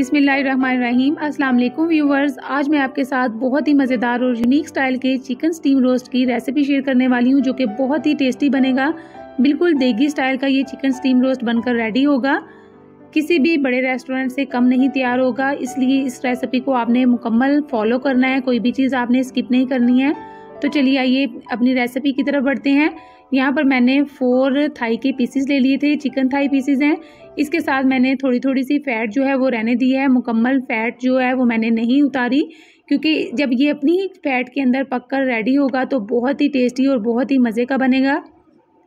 अस्सलाम वालेकुम व्यूवर्स आज मैं आपके साथ बहुत ही मज़ेदार और यूनिक स्टाइल के चिकन स्टीम रोस्ट की रेसिपी शेयर करने वाली हूँ जो कि बहुत ही टेस्टी बनेगा बिल्कुल देगी स्टाइल का ये चिकन स्टीम रोस्ट बनकर रेडी होगा किसी भी बड़े रेस्टोरेंट से कम नहीं तैयार होगा इसलिए इस रेसिपी को आपने मुकम्मल फॉलो करना है कोई भी चीज़ आपने स्किप नहीं करनी है तो चलिए आइए अपनी रेसिपी की तरफ बढ़ते हैं यहाँ पर मैंने फोर थाई के पीसेस ले लिए थे चिकन थाई पीसेस हैं इसके साथ मैंने थोड़ी थोड़ी सी फ़ैट जो है वो रहने दी है मुकम्मल फ़ैट जो है वो मैंने नहीं उतारी क्योंकि जब ये अपनी फ़ैट के अंदर पक कर रेडी होगा तो बहुत ही टेस्टी और बहुत ही मज़े का बनेगा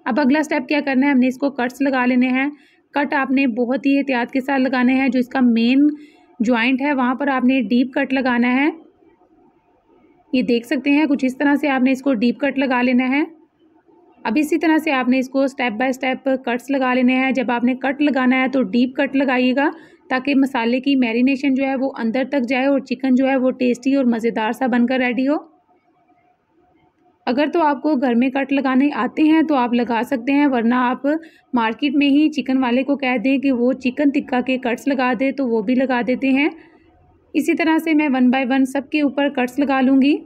अब अगला स्टेप क्या करना है हमने इसको कट्स लगा लेने हैं कट आपने बहुत ही एहतियात के साथ लगाने हैं जो इसका मेन जॉइंट है वहाँ पर आपने डीप कट लगाना है ये देख सकते हैं कुछ इस तरह से आपने इसको डीप कट लगा लेना है अब इसी तरह से आपने इसको स्टेप बाय स्टेप कट्स लगा लेने हैं जब आपने कट लगाना है तो डीप कट लगाइएगा ताकि मसाले की मैरिनेशन जो है वो अंदर तक जाए और चिकन जो है वो टेस्टी और मज़ेदार सा बनकर रेडी हो अगर तो आपको घर में कट लगाने आते हैं तो आप लगा सकते हैं वरना आप मार्केट में ही चिकन वाले को कह दें कि वो चिकन टिक्का के कट्स लगा दे तो वो भी लगा देते हैं इसी तरह से मैं वन बाय वन सब के ऊपर कट्स लगा लूँगी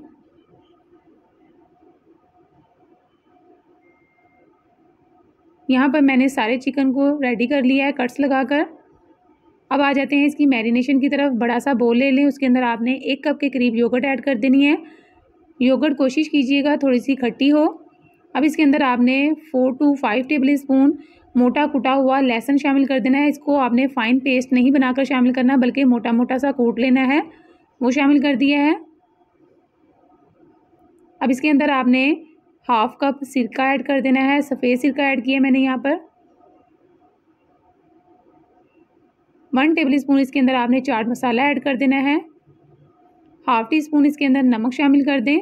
यहाँ पर मैंने सारे चिकन को रेडी कर लिया है कट्स लगा कर अब आ जाते हैं इसकी मैरिनेशन की तरफ बड़ा सा बोल ले लें उसके अंदर आपने एक कप के करीब योगर्ट ऐड कर देनी है योगर्ट कोशिश कीजिएगा थोड़ी सी खट्टी हो अब इसके अंदर आपने four to five tablespoon मोटा कुटा हुआ लहसन शामिल कर देना है इसको आपने फ़ाइन पेस्ट नहीं बनाकर शामिल करना बल्कि मोटा मोटा सा कूट लेना है वो शामिल कर दिया है अब इसके अंदर आपने हाफ कप सिरका ऐड कर देना है सफ़ेद सिरका ऐड किया मैंने यहाँ पर वन टेबल स्पून इसके अंदर आपने चाट मसाला ऐड कर देना है हाफ टी स्पून इसके अंदर नमक शामिल कर दें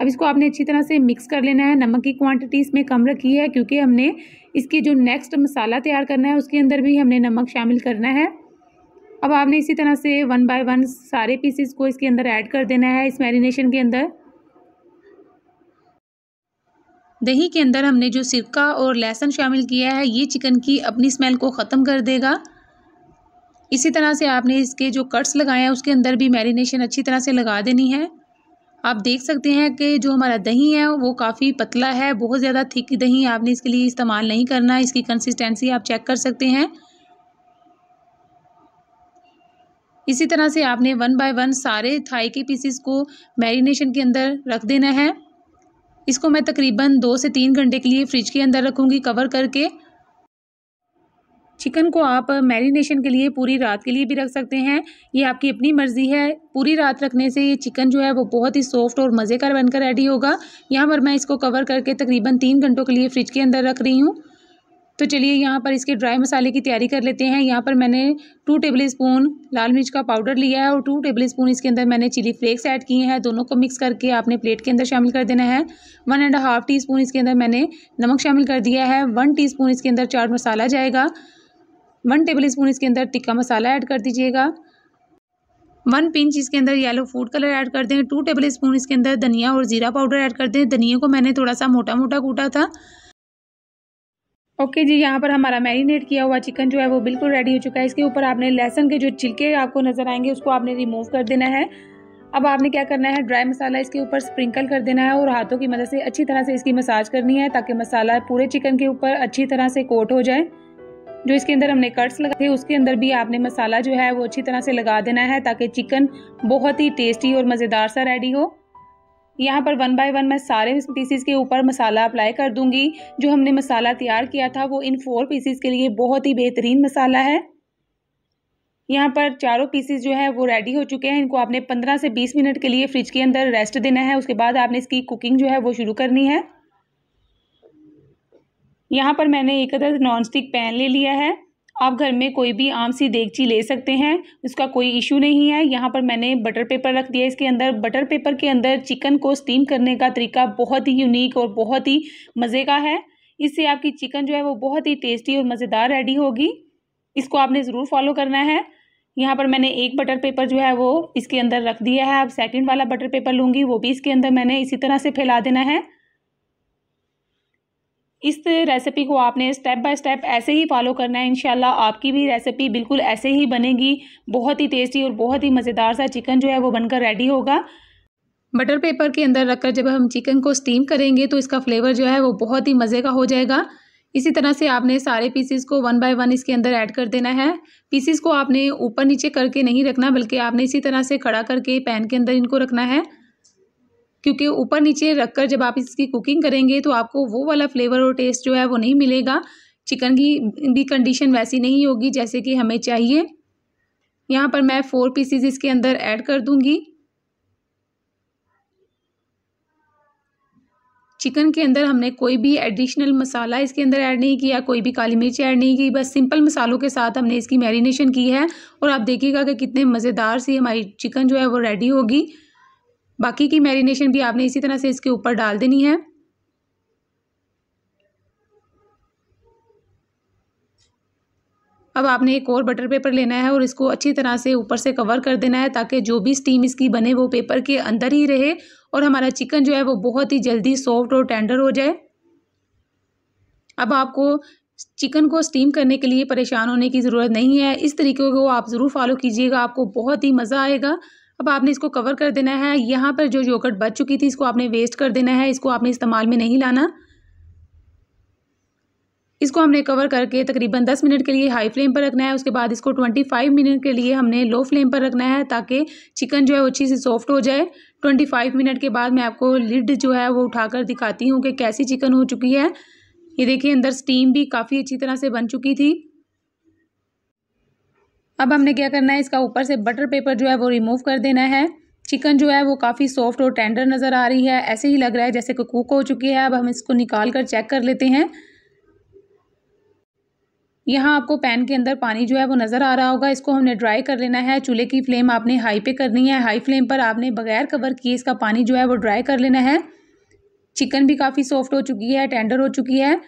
अब इसको आपने अच्छी तरह से मिक्स कर लेना है नमक की क्वांटिटी इसमें कम रखी है क्योंकि हमने इसके जो नेक्स्ट मसाला तैयार करना है उसके अंदर भी हमने नमक शामिल करना है अब आपने इसी तरह से वन बाय वन सारे पीसेस को इसके अंदर ऐड कर देना है इस मैरिनेशन के अंदर दही के अंदर हमने जो सिरका और लहसुन शामिल किया है ये चिकन की अपनी स्मेल को ख़त्म कर देगा इसी तरह से आपने इसके जो कट्स लगाए हैं उसके अंदर भी मैरिनेशन अच्छी तरह से लगा देनी है आप देख सकते हैं कि जो हमारा दही है वो काफ़ी पतला है बहुत ज़्यादा थिक दही आपने इसके लिए इस्तेमाल नहीं करना इसकी कंसिस्टेंसी आप चेक कर सकते हैं इसी तरह से आपने वन बाय वन सारे थाई के पीसीस को मैरिनेशन के अंदर रख देना है इसको मैं तकरीबन दो से तीन घंटे के लिए फ्रिज के अंदर रखूँगी कवर करके चिकन को आप मैरिनेशन के लिए पूरी रात के लिए भी रख सकते हैं ये आपकी अपनी मर्ज़ी है पूरी रात रखने से ये चिकन जो है वो बहुत ही सॉफ्ट और मज़ेकार बनकर रेडी होगा यहाँ पर मैं इसको कवर करके तकरीबन तीन घंटों के लिए फ्रिज के अंदर रख रही हूँ तो चलिए यहाँ पर इसके ड्राई मसाले की तैयारी कर लेते हैं यहाँ पर मैंने टू टेबल स्पून लाल मिर्च का पाउडर लिया है और टू टेबल स्पून इसके अंदर मैंने चिली फ्लेक्स ऐड किए हैं दोनों को मिक्स करके आपने प्लेट के अंदर शामिल कर देना है one and half teaspoon इसके अंदर मैंने नमक शामिल कर दिया है वन टी स्पून इसके अंदर चाट मसाला जाएगा वन टेबल स्पून इसके अंदर टिक्का मसाला ऐड कर दीजिएगा वन पिंच इसके अंदर येलो फूड कलर ऐड कर दें टू टेबल स्पून इसके अंदर धनिया और ज़ीरा पाउडर ऐड कर दें धनिया को मैंने थोड़ा सा मोटा मोटा कूटा था ओके okay जी यहाँ पर हमारा मैरिनेट किया हुआ चिकन जो है वो बिल्कुल रेडी हो चुका है इसके ऊपर आपने लहसन के जो छिलके आपको नज़र आएंगे उसको आपने रिमूव कर देना है अब आपने क्या करना है ड्राई मसाला इसके ऊपर स्प्रिंकल कर देना है और हाथों की मदद से अच्छी तरह से इसकी मसाज करनी है ताकि मसाला पूरे चिकन के ऊपर अच्छी तरह से कोट हो जाए जो इसके अंदर हमने कट्स लगाए थे उसके अंदर भी आपने मसाला जो है वो अच्छी तरह से लगा देना है ताकि चिकन बहुत ही टेस्टी और मज़ेदार सा रेडी हो यहाँ पर वन बाय वन मैं सारे पीसीस के ऊपर मसाला अप्लाई कर दूंगी जो हमने मसाला तैयार किया था वो इन फोर पीसीस के लिए बहुत ही बेहतरीन मसाला है यहाँ पर चारों पीसीस जो है वो रेडी हो चुके हैं इनको आपने 15 से 20 मिनट के लिए फ्रिज के अंदर रेस्ट देना है उसके बाद आपने इसकी कुकिंग जो है वो शुरू करनी है यहाँ पर मैंने एक अदर नॉन स्टिक पैन ले लिया है आप घर में कोई भी आम सी देगची ले सकते हैं इसका कोई इशू नहीं है यहाँ पर मैंने बटर पेपर रख दिया इसके अंदर बटर पेपर के अंदर चिकन को स्टीम करने का तरीका बहुत ही यूनिक और बहुत ही मज़े का है इससे आपकी चिकन जो है वो बहुत ही टेस्टी और मज़ेदार रेडी होगी इसको आपने ज़रूर फॉलो करना है यहाँ पर मैंने एक बटर पेपर जो है वो इसके अंदर रख दिया है अब सेकंड वाला बटर पेपर लूँगी वो भी इसके अंदर मैंने इसी तरह से फैला देना है इस रेसिपी को आपने स्टेप बाय स्टेप ऐसे ही फॉलो करना है इनशाला आपकी भी रेसिपी बिल्कुल ऐसे ही बनेगी बहुत ही टेस्टी और बहुत ही मज़ेदार सा चिकन जो है वो बनकर रेडी होगा बटर पेपर के अंदर रखकर जब हम चिकन को स्टीम करेंगे तो इसका फ्लेवर जो है वो बहुत ही मज़े का हो जाएगा इसी तरह से आपने सारे पीसेस को वन बाय वन इसके अंदर ऐड कर देना है पीसेस को आपने ऊपर नीचे करके नहीं रखना बल्कि आपने इसी तरह से खड़ा करके पैन के अंदर इनको रखना है क्योंकि ऊपर नीचे रखकर जब आप इसकी कुकिंग करेंगे तो आपको वो वाला फ्लेवर और टेस्ट जो है वो नहीं मिलेगा चिकन की भी कंडीशन वैसी नहीं होगी जैसे कि हमें चाहिए यहाँ पर मैं फ़ोर पीसीज इसके अंदर ऐड कर दूँगी चिकन के अंदर हमने कोई भी एडिशनल मसाला इसके अंदर ऐड नहीं किया कोई भी काली मिर्च ऐड नहीं की बस सिंपल मसालों के साथ हमने इसकी मैरिनेशन की है और आप देखिएगा कि कितने मज़ेदार सी हमारी चिकन जो है वो रेडी होगी बाकी की मैरिनेशन भी आपने इसी तरह से इसके ऊपर डाल देनी है अब आपने एक और बटर पेपर लेना है और इसको अच्छी तरह से ऊपर से कवर कर देना है ताकि जो भी स्टीम इसकी बने वो पेपर के अंदर ही रहे और हमारा चिकन जो है वो बहुत ही जल्दी सॉफ्ट और टेंडर हो जाए अब आपको चिकन को स्टीम करने के लिए परेशान होने की ज़रूरत नहीं है इस तरीके को आप ज़रूर फॉलो कीजिएगा आपको बहुत ही मज़ा आएगा अब आपने इसको कवर कर देना है यहाँ पर जो योगर्ट बच चुकी थी इसको आपने वेस्ट कर देना है इसको आपने इस्तेमाल में नहीं लाना इसको हमने कवर करके तकरीबन दस मिनट के लिए हाई फ्लेम पर रखना है उसके बाद इसको ट्वेंटी फाइव मिनट के लिए हमने लो फ्लेम पर रखना है ताकि चिकन जो है अच्छी से सॉफ्ट हो जाए ट्वेंटी फाइव मिनट के बाद मैं आपको लिड जो है वो उठाकर दिखाती हूँ कि कैसी चिकन हो चुकी है ये देखिए अंदर स्टीम भी काफ़ी अच्छी तरह से बन चुकी थी अब हमने क्या करना है इसका ऊपर से बटर पेपर जो है वो रिमूव कर देना है चिकन जो है वो काफ़ी सॉफ्ट और टेंडर नज़र आ रही है ऐसे ही लग रहा है जैसे कि कुक हो चुकी है अब हम इसको निकाल कर चेक कर लेते हैं यहाँ आपको पैन के अंदर पानी जो है वो नज़र आ रहा होगा इसको हमने ड्राई कर लेना है चूल्हे की फ्लेम आपने हाई पे करनी है हाई फ्लेम पर आपने बगैर कवर किए इसका पानी जो है वो ड्राई कर लेना है चिकन भी काफ़ी सॉफ्ट हो चुकी है टेंडर हो चुकी है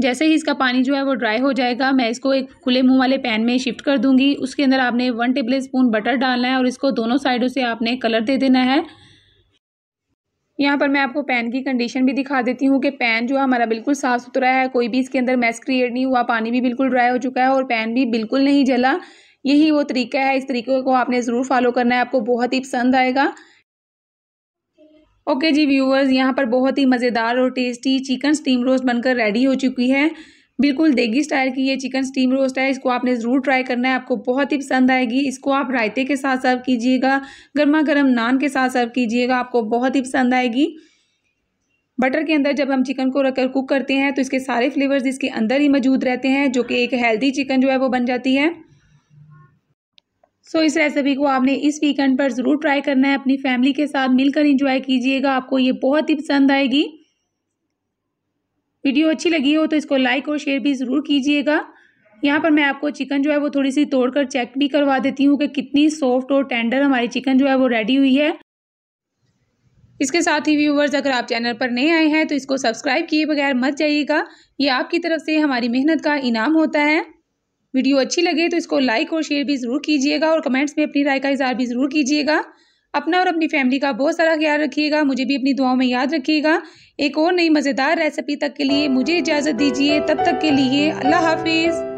जैसे ही इसका पानी जो है वो ड्राई हो जाएगा मैं इसको एक खुले मुंह वाले पैन में शिफ्ट कर दूंगी उसके अंदर आपने वन टेबल स्पून बटर डालना है और इसको दोनों साइडों से आपने कलर दे देना है यहाँ पर मैं आपको पैन की कंडीशन भी दिखा देती हूँ कि पैन जो है हमारा बिल्कुल साफ़ सुथरा है कोई भी इसके अंदर मैस क्रिएट नहीं हुआ पानी भी बिल्कुल ड्राई हो चुका है और पैन भी बिल्कुल नहीं जला यही वो तरीका है इस तरीके को आपने ज़रूर फॉलो करना है आपको बहुत ही पसंद आएगा ओके जी व्यूवर्स यहाँ पर बहुत ही मज़ेदार और टेस्टी चिकन स्टीम रोस्ट बनकर रेडी हो चुकी है बिल्कुल देगी स्टाइल की ये चिकन स्टीम रोस्ट है इसको आपने ज़रूर ट्राई करना है आपको बहुत ही पसंद आएगी इसको आप रायते के साथ सर्व कीजिएगा गर्मा गर्म नान के साथ सर्व कीजिएगा आपको बहुत ही पसंद आएगी बटर के अंदर जब हम चिकन को रखकर कुक करते हैं तो इसके सारे फ्लेवर्स इसके अंदर ही मौजूद रहते हैं जो कि एक हेल्दी चिकन जो है वो बन जाती है सो so, इस रेसिपी को आपने इस वीकेंड पर ज़रूर ट्राई करना है अपनी फैमिली के साथ मिलकर इंजॉय कीजिएगा आपको ये बहुत ही पसंद आएगी वीडियो अच्छी लगी हो तो इसको लाइक और शेयर भी ज़रूर कीजिएगा यहाँ पर मैं आपको चिकन जो है वो थोड़ी सी तोड़कर चेक भी करवा देती हूँ कि कितनी सॉफ्ट और टेंडर हमारी चिकन जो है वो रेडी हुई है इसके साथ ही व्यूवर्स अगर आप चैनल पर नए आए हैं तो इसको सब्सक्राइब किए बगैर मत जाइएगा ये आपकी तरफ से हमारी मेहनत का इनाम होता है वीडियो अच्छी लगे तो इसको लाइक और शेयर भी ज़रूर कीजिएगा और कमेंट्स में अपनी राय का इजहार भी ज़रूर कीजिएगा अपना और अपनी फैमिली का बहुत सारा ख्याल रखिएगा मुझे भी अपनी दुआओं में याद रखिएगा एक और नई मज़ेदार रेसिपी तक के लिए मुझे इजाज़त दीजिए तब तक के लिए अल्लाह हाफिज़